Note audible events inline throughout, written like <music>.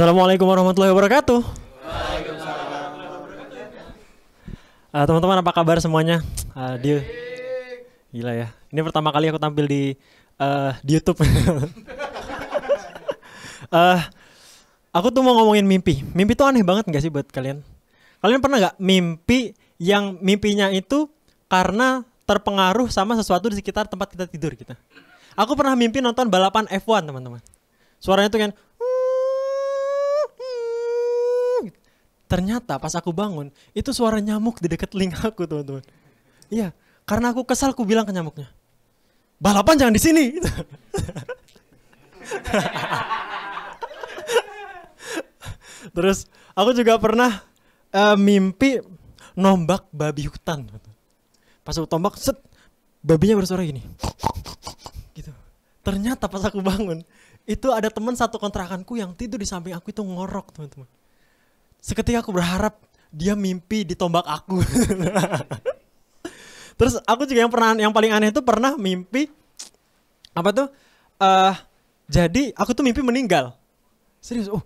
Assalamualaikum warahmatullahi wabarakatuh. Waalaikumsalam. Uh, eh, teman-teman apa kabar semuanya? Uh, di Gila ya. Ini pertama kali aku tampil di uh, di YouTube. uh, <laughs> aku tuh mau ngomongin mimpi. Mimpi tuh aneh banget nggak sih buat kalian? Kalian pernah nggak mimpi yang mimpinya itu karena terpengaruh sama sesuatu di sekitar tempat kita tidur kita? Gitu? Aku pernah mimpi nonton balapan F1 teman-teman. Suaranya tuh kan ternyata pas aku bangun itu suara nyamuk di deket link aku teman-teman iya karena aku kesal aku bilang ke nyamuknya balapan jangan di sini <laughs> terus aku juga pernah uh, mimpi nombak babi hutan pas aku tombak set babinya bersuara gini gitu ternyata pas aku bangun itu ada teman satu kontrakanku yang tidur di samping aku itu ngorok teman-teman seketika aku berharap dia mimpi ditombak aku. <laughs> Terus aku juga yang pernah yang paling aneh itu pernah mimpi apa tuh? Uh, jadi aku tuh mimpi meninggal. Serius, oh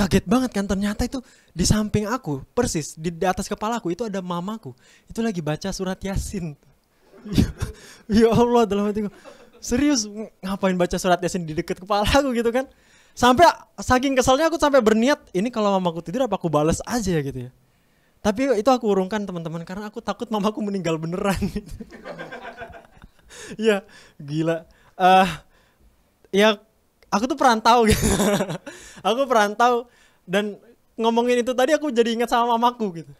kaget banget kan ternyata itu di samping aku persis di, di atas kepala aku itu ada mamaku itu lagi baca surat yasin <laughs> ya, Allah dalam hatiku serius ngapain baca surat yasin di dekat kepala aku gitu kan sampai saking keselnya aku sampai berniat ini kalau mamaku tidur apa aku balas aja gitu ya tapi itu aku urungkan teman-teman karena aku takut mamaku meninggal beneran gitu. <laughs> ya gila uh, ya aku tuh perantau gitu <laughs> aku perantau dan ngomongin itu tadi aku jadi ingat sama mamaku gitu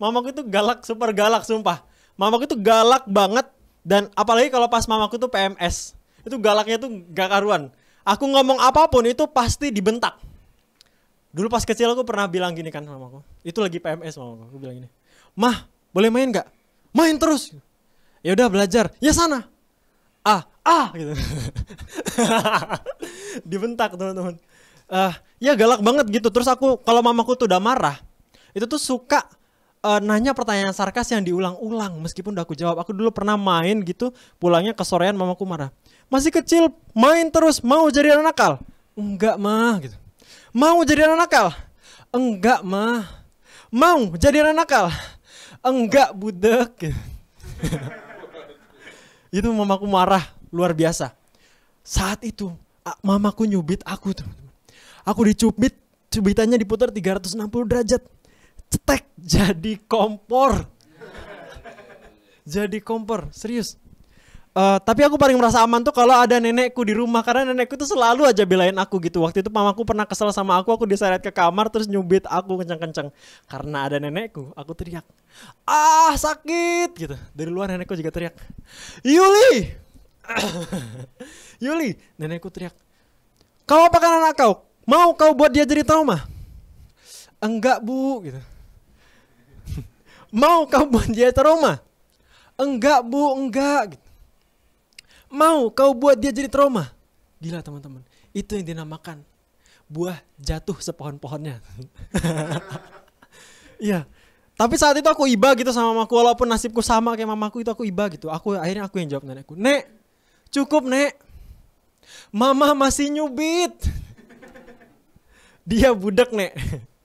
mamaku itu galak super galak sumpah mamaku tuh galak banget dan apalagi kalau pas mamaku tuh PMS itu galaknya tuh gak karuan aku ngomong apapun itu pasti dibentak. Dulu pas kecil aku pernah bilang gini kan sama aku. Itu lagi PMS sama aku. Aku bilang gini. Mah, boleh main gak? Main terus. Ya udah belajar. Ya sana. Ah, ah gitu. <laughs> dibentak teman-teman. Uh, ya galak banget gitu. Terus aku kalau mamaku tuh udah marah, itu tuh suka uh, nanya pertanyaan sarkas yang diulang-ulang meskipun udah aku jawab. Aku dulu pernah main gitu, pulangnya kesorean mamaku marah masih kecil main terus mau jadi anak nakal enggak mah gitu mau jadi anak nakal enggak mah mau jadi anak nakal enggak budek gitu. <laughs> itu mamaku marah luar biasa saat itu mamaku nyubit aku tuh aku dicubit cubitannya diputar 360 derajat cetek jadi kompor jadi kompor serius Uh, tapi aku paling merasa aman tuh kalau ada nenekku di rumah karena nenekku tuh selalu aja belain aku gitu. Waktu itu mamaku pernah kesel sama aku, aku diseret ke kamar terus nyubit aku kencang-kencang. Karena ada nenekku, aku teriak. Ah, sakit gitu. Dari luar nenekku juga teriak. Yuli! <coughs> Yuli, nenekku teriak. Kau kan anak kau? Mau kau buat dia jadi trauma? Enggak, Bu, gitu. <laughs> Mau kau buat dia trauma? Enggak, Bu, enggak gitu mau kau buat dia jadi trauma. Gila teman-teman, itu yang dinamakan buah jatuh sepohon-pohonnya. <laughs> Iya. Tapi saat itu aku iba gitu sama mamaku walaupun nasibku sama kayak mamaku itu aku iba gitu. Aku akhirnya aku yang jawab nenekku. "Nek, cukup, Nek. Mama masih nyubit." <laughs> Dia budak, Nek.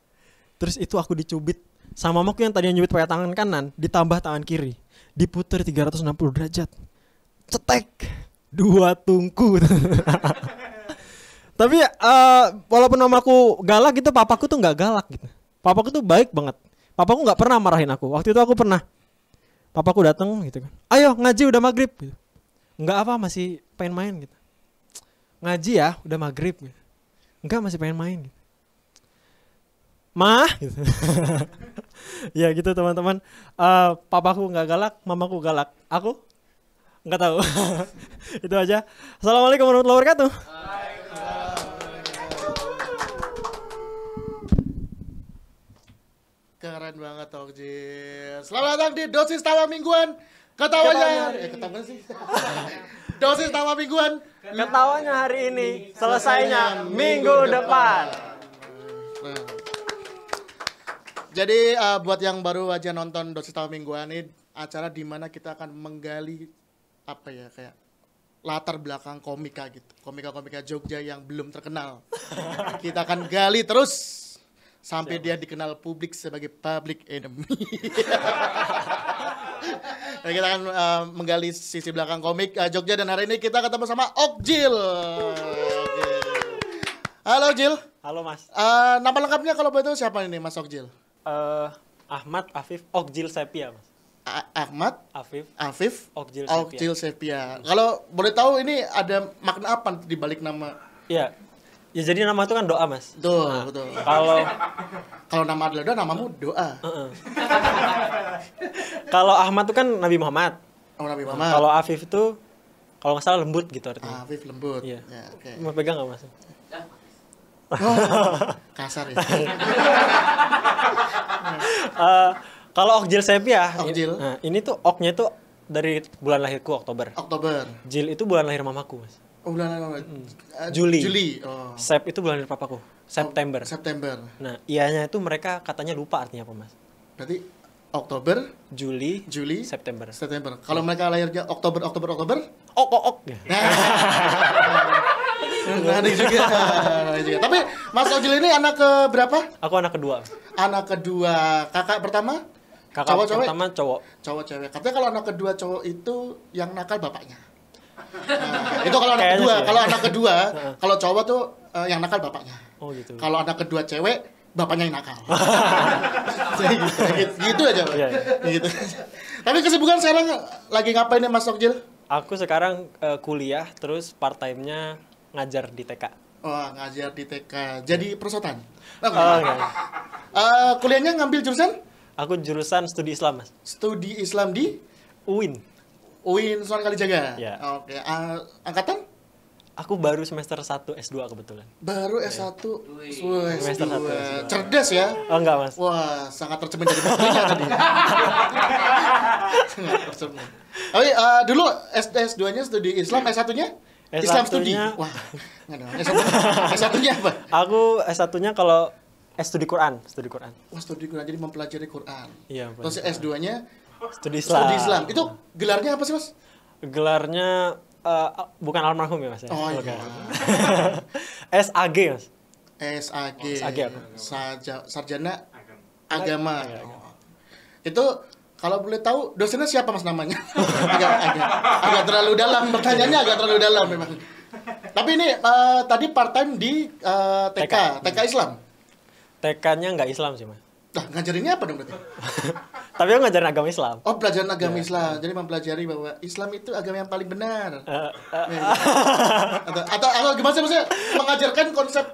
<laughs> Terus itu aku dicubit sama mamaku yang tadinya nyubit pakai tangan kanan ditambah tangan kiri. Diputer 360 derajat cetek dua tungku <laughs> tapi uh, walaupun mamaku galak gitu papaku tuh nggak galak gitu papaku tuh baik banget papaku nggak pernah marahin aku waktu itu aku pernah papaku datang gitu kan ayo ngaji udah maghrib gitu nggak apa masih pengen main gitu ngaji ya udah maghrib gitu nggak masih pengen main gitu mah gitu. <laughs> ya gitu teman-teman uh, papaku nggak galak mamaku galak aku nggak tahu. <laughs> Itu aja. Assalamualaikum warahmatullahi wabarakatuh. Keren banget Tokjir. Selamat datang di dosis tawa mingguan. Ketawanya. Eh, ketawa sih. <laughs> dosis tawa mingguan. Ketawanya hari ini, selesainya minggu depan. Nah. Jadi uh, buat yang baru aja nonton dosis tawa mingguan ini acara di mana kita akan menggali apa ya kayak latar belakang komika gitu. Komika-komika Jogja yang belum terkenal. <laughs> Kita akan gali terus sampai Siapa? dia dikenal publik sebagai public enemy. <laughs> kita akan uh, menggali sisi belakang komik uh, Jogja dan hari ini kita ketemu sama Okjil. Halo Jil. Halo Mas. Uh, nama lengkapnya kalau begitu siapa ini Mas Okjil? Uh, Ahmad Afif Okjil Sepia Mas. Ahmad Afif Afif Okjil, Okjil Sepia. Sepia. Kalau boleh tahu ini ada makna apa di balik nama? Iya. Ya jadi nama itu kan doa, Mas. Doa. nah, betul. Kalau kalau nama adalah doa, namamu doa. Uh -uh. kalau Ahmad itu kan Nabi Muhammad. Oh, Nabi Muhammad. kalau Afif itu kalau nggak salah lembut gitu artinya. Ah, Afif lembut. Iya. Ya, okay. Mau pegang nggak, Mas? Oh, kasar ya. uh, <laughs> Kalau Okjil Sepia, Okjil. Nah, ini tuh Oknya tuh dari bulan lahirku Oktober. Oktober. Jil itu bulan lahir mamaku, Mas. Oh, bulan lahir Uh, Juli. Juli. Oh. Sep itu bulan lahir papaku. September. Oh, September. Nah, ianya itu mereka katanya lupa artinya apa, Mas. Berarti Oktober, Juli, Juli, September. September. Kalau oh. mereka lahirnya Oktober, Oktober, Oktober, ok ok ok. <laughs> Nah, nah ada juga. <laughs> juga. Tapi Mas Ojil ini anak ke berapa? Aku anak kedua. Anak kedua. Kakak pertama? Kakak cowok cewek pertama cowok. Cowok cewek. Katanya kalau anak kedua cowok itu yang nakal bapaknya. Nah, itu kalau anak Kayaknya kedua, ya. kalau anak kedua, <laughs> kalau cowok tuh uh, yang nakal bapaknya. Oh gitu. Kalau anak kedua cewek, bapaknya yang nakal. <laughs> Gitu, gitu, gitu aja, iya, iya. Gitu. Tapi kesibukan sekarang lagi ngapain ya Mas Sokjil? Aku sekarang uh, kuliah terus part time-nya ngajar di TK. Oh, ngajar di TK. Jadi iya. perusahaan? Oh, enggak. Okay. Uh, kuliahnya ngambil jurusan? Aku jurusan studi Islam, Mas. Studi Islam di UIN. UIN Sunan Kalijaga. Ya. Oke. Uh, angkatan? Aku baru semester 1 S2 kebetulan. Baru S1. Ya. Ui. Semester 1. Cerdas ya? Oh enggak, Mas. Wah, sangat tercemin jadi baterainya tadi. <laughs> sangat tercemin. Tapi uh, dulu S 2 nya studi Islam, S1-nya? S1 Islam studi. Wah. Enggak S1-nya apa? Aku S1-nya kalau Eh studi Quran, studi Quran. Oh, studi Quran jadi mempelajari Quran. Iya, Terus S2-nya studi Islam. Studi Islam. Itu gelarnya apa sih, Mas? Gelarnya uh, bukan almarhum ya, Mas ya. Oh, iya. SAG, <laughs> Mas. SAG. Oh, SAG aku. Sarja, sarjana agama. agama. Oh. Itu kalau boleh tahu dosennya siapa Mas namanya? <laughs> agak, agak agak terlalu dalam pertanyaannya agak terlalu dalam memang. Tapi ini uh, tadi part time di uh, eh, TK, TK, TK Islam. Tekannya nggak Islam sih mas. Nah, ngajarinnya apa dong berarti? <laughs> Tapi aku ngajarin agama Islam. Oh, pelajaran agama yeah. Islam. Jadi mempelajari bahwa Islam itu agama yang paling benar. Uh, uh, <laughs> atau, atau atau gimana sih maksudnya? Mengajarkan konsep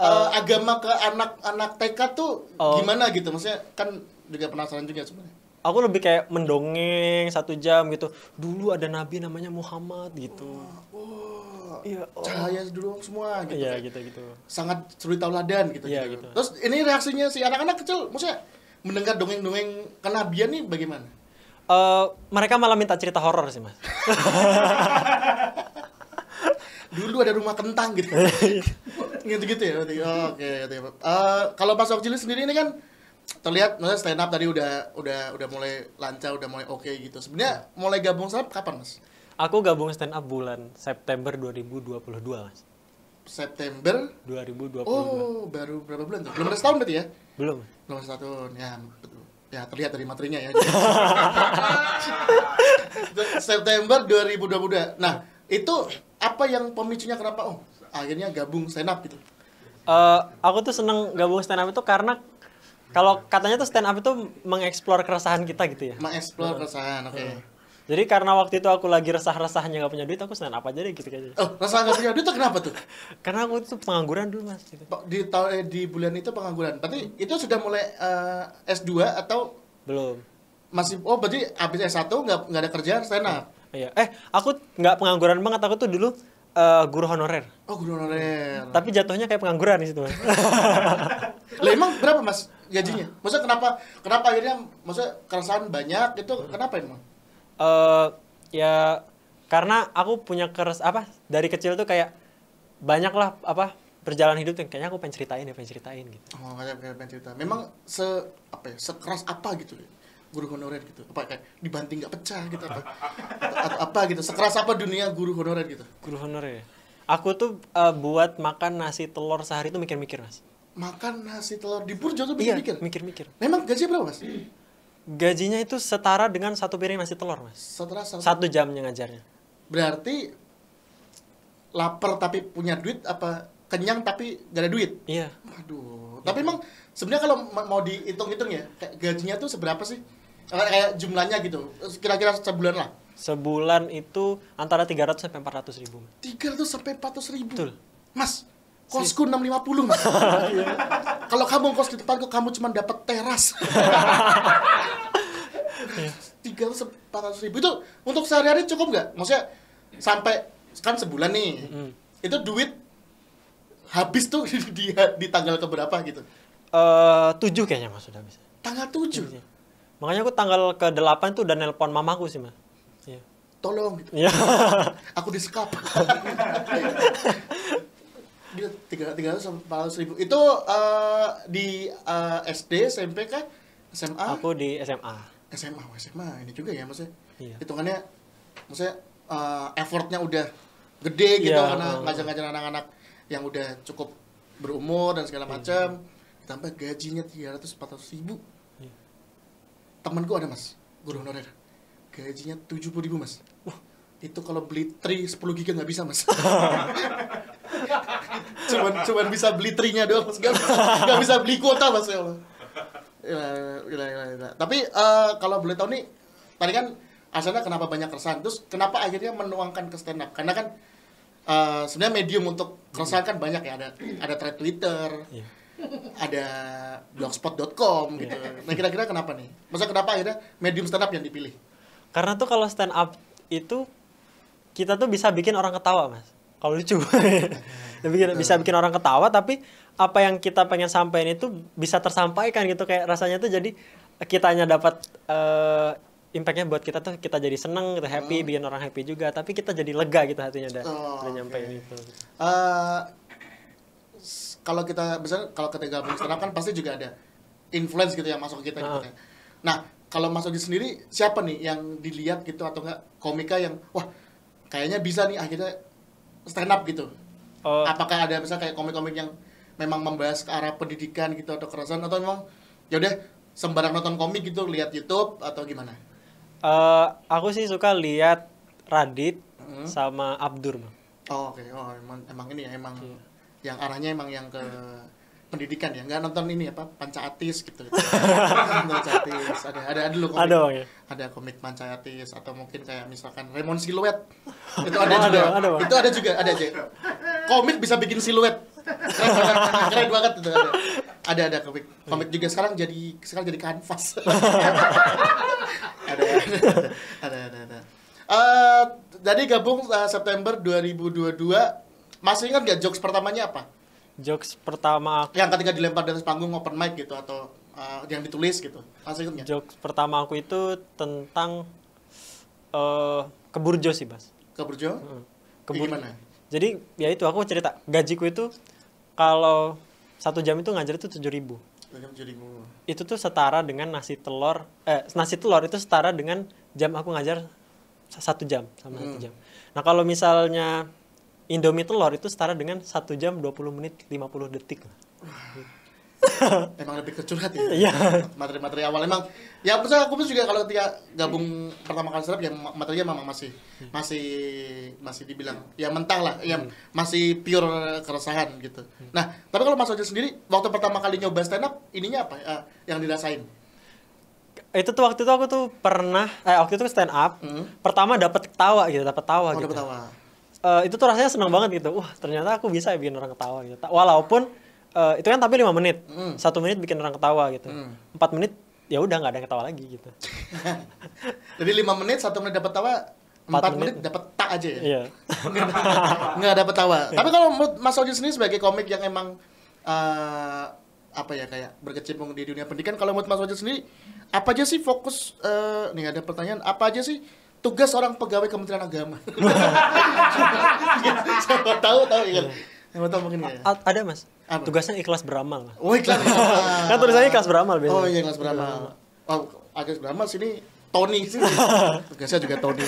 uh, uh, agama ke anak-anak TK tuh oh. gimana gitu? Maksudnya kan juga penasaran juga sebenarnya. Aku lebih kayak mendongeng satu jam gitu. Dulu ada nabi namanya Muhammad gitu. Oh, oh ya, oh. cahaya dulu semua gitu. Iya, kan. gitu gitu. Sangat tahu ladan gitu, ya, gitu. gitu. Terus ini reaksinya si anak-anak kecil maksudnya mendengar dongeng-dongeng kenabian nih bagaimana? Uh, mereka malah minta cerita horor sih, Mas. <laughs> dulu ada rumah kentang gitu. <laughs> gitu-gitu ya oke Oke, okay, gitu. Uh, kalau Mas Okjili sendiri ini kan terlihat maksudnya stand up tadi udah udah udah mulai lancar, udah mulai oke okay gitu. Sebenarnya hmm. mulai gabung stand up kapan, Mas? Aku gabung stand up bulan September 2022, Mas. September 2022. Oh, baru berapa bulan tuh? Belum ada setahun berarti ya? Belum. Belum ada setahun. Ya, Ya, terlihat dari materinya ya. <laughs> <laughs> September 2022. Nah, itu apa yang pemicunya kenapa oh akhirnya gabung stand up gitu? Uh, aku tuh seneng gabung stand up itu karena kalau katanya tuh stand up itu mengeksplor keresahan kita gitu ya. Mengeksplor keresahan, oke. Okay. Uh. Jadi karena waktu itu aku lagi resah-resahnya gak punya duit, aku seneng apa aja deh gitu kayaknya. Oh, resah nggak punya duit tuh kenapa tuh? <laughs> karena aku itu pengangguran dulu mas. Gitu. Oh, di tahun eh, di bulan itu pengangguran. Berarti hmm. itu sudah mulai uh, S 2 atau belum? Masih oh berarti habis S 1 gak, gak ada kerjaan stand up. Iya. iya. Eh, aku gak pengangguran banget. Aku tuh dulu uh, guru honorer. Oh, guru honorer. Tapi jatuhnya kayak pengangguran di situ, Mas. <laughs> lah emang berapa, Mas, gajinya? Maksudnya kenapa kenapa akhirnya maksudnya keresahan banyak itu kenapa emang? uh, ya karena aku punya keres apa dari kecil tuh kayak banyak lah apa perjalanan hidup tuh kayaknya aku pengen ceritain ya pengen ceritain gitu oh kayak pengen cerita memang se apa ya sekeras apa gitu ya, guru honorer gitu apa kayak dibanting nggak pecah gitu apa atau apa gitu sekeras apa dunia guru honorer gitu guru honorer ya? aku tuh uh, buat makan nasi telur sehari tuh mikir-mikir mas makan nasi telur di Burjo tuh mikir-mikir iya, mikir-mikir memang gaji berapa mas gajinya itu setara dengan satu piring nasi telur mas setara satu, satu jamnya ngajarnya berarti lapar tapi punya duit apa kenyang tapi gak ada duit iya waduh iya. tapi emang sebenarnya kalau mau dihitung-hitung ya kayak gajinya tuh seberapa sih kayak jumlahnya gitu kira-kira sebulan lah sebulan itu antara 300 sampai 400 ribu 300 sampai 400 ribu Betul. mas kosku iya. enam lima puluh mas iya. kalau kamu kos di depanku kamu cuma dapat teras iya. tiga ratus empat ratus ribu itu untuk sehari-hari cukup nggak maksudnya sampai kan sebulan nih mm. itu duit habis tuh <laughs> di, di, di tanggal keberapa gitu eh, tujuh kayaknya mas sudah bisa tanggal tujuh makanya aku tanggal ke delapan tuh udah nelpon mamaku sih mas tolong gitu. aku disekap <laughs> Gila, tiga tiga ratus empat ratus ribu itu uh, di uh, eh, SD SMP kah SMA aku di SMA SMA oh, SMA ini juga ya maksudnya iya. hitungannya maksudnya uh, effortnya udah gede gitu yeah, karena uh, ngajar-ngajar anak-anak yang udah cukup berumur dan segala iya. macam iya. tambah gajinya tiga ratus empat ratus ribu iya. temanku ada mas guru honorer gajinya tujuh puluh ribu mas wah itu kalau beli tri sepuluh giga nggak bisa mas <laughs> cuman cuman bisa beli trinya doang nggak bisa, gak bisa beli kuota mas ya Allah gila, gila, iya, iya. tapi uh, kalau boleh tahu nih tadi kan asalnya kenapa banyak keresahan terus kenapa akhirnya menuangkan ke stand up karena kan uh, sebenarnya medium untuk keresahan kan banyak ya ada ada thread twitter iya. ada blogspot.com gitu nah kira-kira kenapa nih masa kenapa akhirnya medium stand up yang dipilih karena tuh kalau stand up itu kita tuh bisa bikin orang ketawa mas kalau lucu <laughs> bikin, bisa bikin orang ketawa tapi apa yang kita pengen sampaikan itu bisa tersampaikan gitu kayak rasanya tuh jadi kitanya dapat uh, impactnya buat kita tuh kita jadi seneng gitu happy hmm. bikin orang happy juga tapi kita jadi lega gitu hatinya udah oh, okay. itu uh, kalau kita bisa kalau ketika stand stand kan pasti juga ada influence gitu yang masuk ke kita uh. gitu ya. nah kalau masuk di sendiri siapa nih yang dilihat gitu atau enggak komika yang wah kayaknya bisa nih akhirnya stand up gitu Oh. Apakah ada misalnya kayak komik-komik yang memang membahas ke arah pendidikan gitu atau kerasan atau memang ya udah sembarang nonton komik gitu lihat YouTube atau gimana? Uh, aku sih suka lihat Radit hmm. sama Abdur. Oh oke, okay. oh, emang emang ini ya emang hmm. yang arahnya emang yang ke hmm pendidikan ya nggak nonton ini apa pancatis gitu, gitu. <laughs> pancatis ada ada ya. ada komik, ada, okay. ada komik pancatis atau mungkin kayak misalkan Raymond siluet <laughs> itu ada juga ada, ada, itu ada juga ada aja komik bisa bikin siluet keren banget itu ada ada ada komik komik juga sekarang jadi sekarang jadi kanvas <laughs> ada ada ada ada uh, eh, jadi gabung uh, September 2022 masih ingat nggak jokes pertamanya apa jokes pertama aku yang ketika dilempar di panggung open mic gitu atau uh, yang ditulis gitu masih ingat jokes pertama aku itu tentang uh, eh, keburjo sih bas keburjo hmm. Kebur gimana jadi ya itu aku cerita gajiku itu kalau satu jam itu ngajar itu tujuh ribu itu tuh setara dengan nasi telur eh nasi telur itu setara dengan jam aku ngajar satu jam sama hmm. satu jam nah kalau misalnya Indomie telur itu setara dengan 1 jam 20 menit 50 detik. emang lebih kecurhat ya? Iya. Materi-materi awal emang ya aku aku pun juga kalau ketika gabung pertama kali serap ya materinya memang masih masih masih dibilang ya mentah lah, ya hmm. masih pure keresahan gitu. Hmm. Nah, tapi kalau Mas Ojo sendiri waktu pertama kali nyoba stand up ininya apa uh, yang dirasain? itu tuh waktu itu aku tuh pernah eh waktu itu stand up hmm. pertama dapat tawa gitu dapat tawa oh, gitu tawa uh, itu tuh rasanya senang banget gitu. Wah, ternyata aku bisa ya bikin orang ketawa gitu. Walaupun uh, itu kan tapi lima menit. Hmm. Satu mm. menit bikin orang ketawa gitu. Hmm. Empat mm. menit ya udah nggak ada yang ketawa lagi gitu. <laughs> Jadi lima menit, satu menit dapat tawa, empat menit, menit dapat tak aja ya. Iya. <laughs> nggak dapat tawa. Iya. tapi kalau Mas Ojo sendiri sebagai komik yang emang uh, apa ya kayak berkecimpung di dunia pendidikan, kalau menurut Mas Oji sendiri apa aja sih fokus uh, nih ada pertanyaan apa aja sih tugas orang pegawai Kementerian Agama. <laughs> Siapa tahu tahu ya. Siapa tahu mungkin ya. ada Mas. Apa? Tugasnya ikhlas beramal. Oh, ikhlas. Beramal. <laughs> kan tulisannya ikhlas beramal biasanya. Oh, iya ikhlas beramal. Iya. Oh, ikhlas beramal sini Tony sih. <laughs> Tugasnya juga Tony.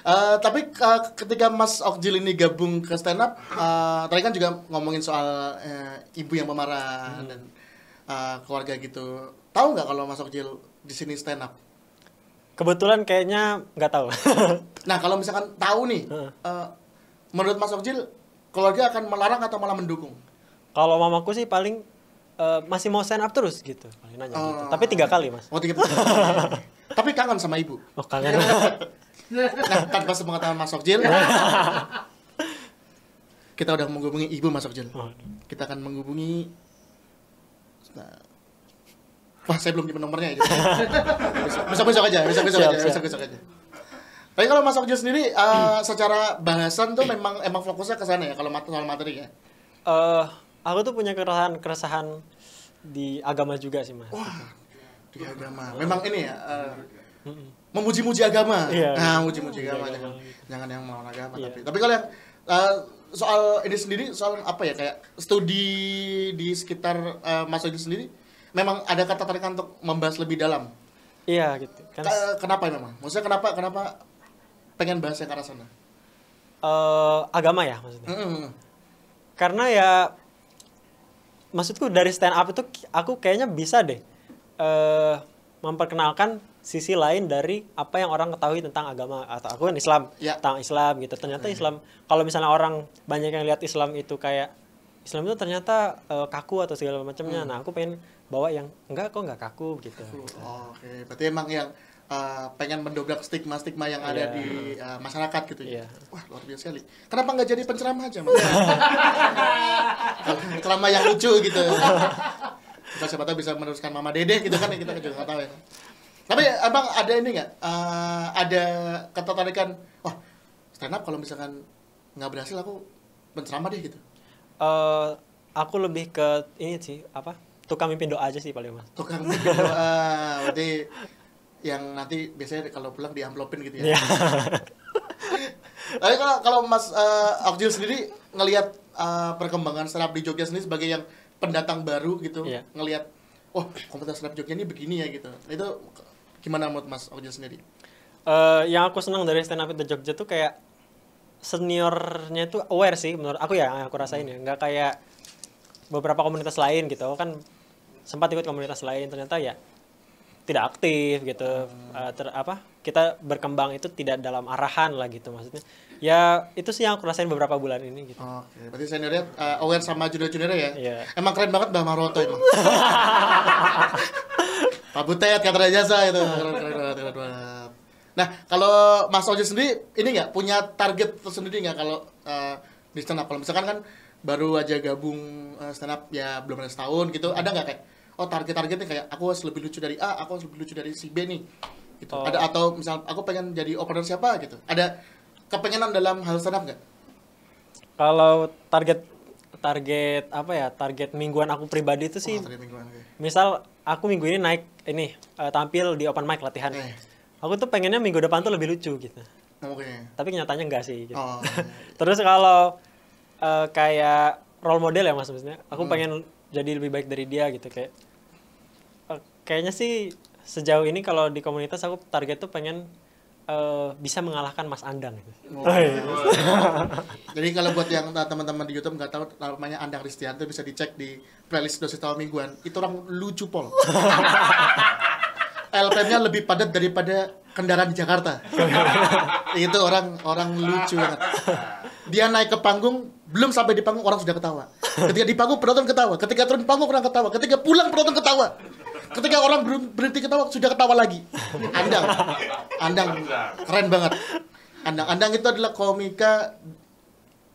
Uh, tapi uh, ketika Mas Okjil ini gabung ke stand up, uh, eh, tadi kan juga ngomongin soal uh, ibu yang pemarah hmm. dan uh, keluarga gitu. Tahu nggak kalau Mas Okjil di sini stand up? Kebetulan kayaknya nggak tahu. <laughs> nah, kalau misalkan tahu nih, uh. Uh, menurut Mas Ojil keluarga akan melarang atau malah mendukung? Kalau mamaku sih paling uh, masih mau sign up terus gitu, paling nanya uh. gitu. Oh. Tapi tiga kali mas. Oh tiga kali. <laughs> Tapi kangen sama ibu. Oh kangen. nah, tanpa sepengetahuan Mas Ojil <laughs> kita udah menghubungi ibu Mas oh. Kita akan menghubungi. Nah, wah saya belum nyimpen nomornya ya. Gitu. <laughs> besok besok aja bisa besok aja bisa besok aja tapi kalau Mas Okjo sendiri uh, secara bahasan tuh memang emang fokusnya ke sana ya kalau mat soal materi ya uh, aku tuh punya keresahan keresahan di agama juga sih mas wah di agama memang ini ya uh, memuji-muji agama iya, nah muji-muji agama iya, jangan iya. jangan yang melawan agama iya. tapi tapi kalau yang uh, soal ini sendiri soal apa ya kayak studi di sekitar uh, Mas Okjo sendiri memang ada kata ketertarikan untuk membahas lebih dalam iya gitu kan kenapa ya, memang maksudnya kenapa kenapa pengen bahas yang ke sana uh, agama ya maksudnya mm -hmm. karena ya maksudku dari stand up itu aku kayaknya bisa deh uh, memperkenalkan sisi lain dari apa yang orang ketahui tentang agama atau aku kan Islam ya. tentang Islam gitu ternyata hmm. Islam kalau misalnya orang banyak yang lihat Islam itu kayak Islam itu ternyata uh, kaku atau segala macamnya hmm. nah aku pengen bawa yang enggak kok enggak kaku gitu. Oh, Oke, okay. berarti emang yang uh, pengen mendobrak stigma-stigma yang yeah. ada iya. di uh, masyarakat gitu ya. Yeah. Wah, luar biasa sekali. Kenapa enggak jadi penceramah aja, Mas? <laughs> penceramah yang lucu gitu. Kita siapa tahu bisa meneruskan Mama Dede gitu kan kita juga enggak tahu ya. Tapi Abang ada ini nggak? Uh, ada ketertarikan, wah, stand up kalau misalkan nggak berhasil aku penceramah deh gitu. Uh, aku lebih ke ini sih, apa? tukang mimpin doa aja sih paling mas tukang mimpin doa berarti yang nanti biasanya kalau pulang di diamplopin gitu ya iya. tapi kalau kalau mas uh, eh, Akjil sendiri ngelihat uh, perkembangan serap di Jogja sendiri sebagai yang pendatang baru gitu yeah. ngelihat oh, komunitas serap Jogja ini begini ya gitu itu gimana menurut mas Akjil sendiri uh, yang aku senang dari stand up di Jogja tuh kayak seniornya tuh aware sih menurut aku ya yang aku rasain ya nggak kayak beberapa komunitas lain gitu kan sempat ikut komunitas lain ternyata ya tidak aktif gitu hmm. uh, ter apa kita berkembang itu tidak dalam arahan lah gitu maksudnya ya itu sih yang aku rasain beberapa bulan ini gitu oh, oke okay. berarti saya lihat uh, eh, aware sama judul-judulnya ya yeah. emang keren banget Mbak Maroto itu <laughs> Pak Butet kata jasa itu nah kalau Mas Ojo sendiri ini nggak punya target tersendiri nggak kalau uh, di stand kalau misalkan kan baru aja gabung uh, stand up ya belum ada setahun gitu ada nggak kayak oh target-targetnya kayak aku harus lebih lucu dari A, aku harus lebih lucu dari si B nih. Gitu. Oh. Ada atau misal aku pengen jadi opener siapa gitu. Ada kepengenan dalam hal stand up nggak? Kalau target target apa ya target mingguan aku pribadi itu sih oh, mingguan, okay. misal aku minggu ini naik ini uh, tampil di open mic latihan Okay. Eh. aku tuh pengennya minggu depan tuh lebih lucu gitu okay. tapi kenyataannya enggak sih gitu. oh, <laughs> terus kalau uh, kayak role model ya mas maksudnya aku hmm. pengen jadi lebih baik dari dia gitu kayak kayaknya sih sejauh ini kalau di komunitas aku target tuh pengen uh, bisa mengalahkan Mas Andang. Oh, oh iya. <laughs> Jadi kalau buat yang teman-teman di YouTube nggak tahu namanya Andang Ristianto bisa dicek di playlist dosis tahun mingguan. Itu orang lucu pol. LPM-nya <laughs> lebih padat daripada kendaraan di Jakarta. <laughs> itu orang orang lucu banget. Dia naik ke panggung, belum sampai di panggung orang sudah ketawa. Ketika di panggung penonton ketawa, ketika turun panggung orang ketawa, ketika pulang penonton ketawa ketika orang berhenti ketawa sudah ketawa lagi andang andang keren banget andang andang itu adalah komika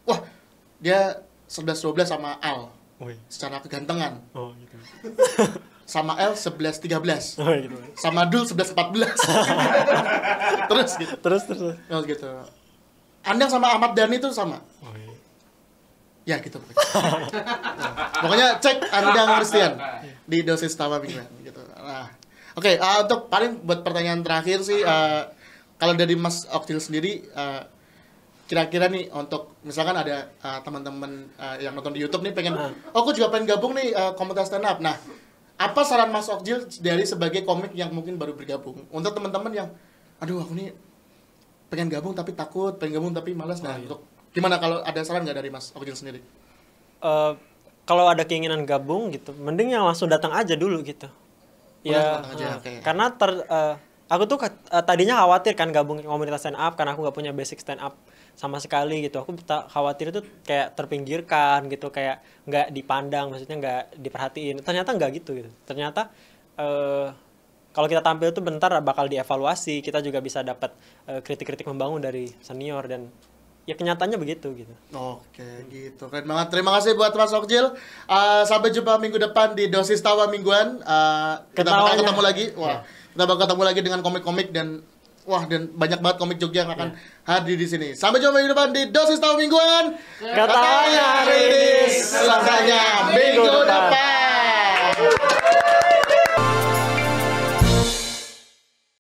wah dia 11 12 sama Al oh, iya. secara kegantengan sama L 11 13 oh, gitu. sama oh, iya, gitu. Dul 11 14 <laughs> terus gitu terus terus terus oh, gitu Andang sama Ahmad Dhani itu sama oh, iya. Ya gitu. Pokoknya cek Anda Christian <laughs> nah, nah, nah. di dosis tambah pigmen gitu. Nah, oke okay, uh, eh, untuk paling buat pertanyaan terakhir sih uh, kalau dari Mas Oktil sendiri uh, kira-kira nih untuk misalkan ada uh, teman-teman uh, yang nonton di YouTube nih pengen oh aku juga pengen gabung nih uh, komunitas stand up. Nah, apa saran Mas Okjil dari sebagai komik yang mungkin baru bergabung untuk teman-teman yang aduh aku nih pengen gabung tapi takut, pengen gabung tapi malas nah, oh, iya. untuk Gimana kalau ada saran nggak dari Mas Okjin sendiri? Uh, kalau ada keinginan gabung gitu, mending yang langsung datang aja dulu gitu. Oh, ya, uh, eh, okay. karena ter, uh, aku tuh uh, tadinya khawatir kan gabung komunitas stand up karena aku nggak punya basic stand up sama sekali gitu aku khawatir itu kayak terpinggirkan gitu kayak nggak dipandang maksudnya nggak diperhatiin ternyata nggak gitu gitu ternyata uh, kalau kita tampil tuh bentar bakal dievaluasi kita juga bisa dapat uh, kritik-kritik membangun dari senior dan ya kenyataannya begitu gitu. Oke, gitu. Keren banget. Terima kasih buat Mas Okjil. Uh, sampai jumpa minggu depan di Dosis Tawa Mingguan. Uh, kita bakal ketemu lagi. Wah, yeah. kita bakal ketemu lagi dengan komik-komik dan wah dan banyak banget komik Jogja yang akan yeah. hadir di sini. Sampai jumpa minggu depan di Dosis Tawa Mingguan. Katanya rilis, selesainya minggu depan. depan.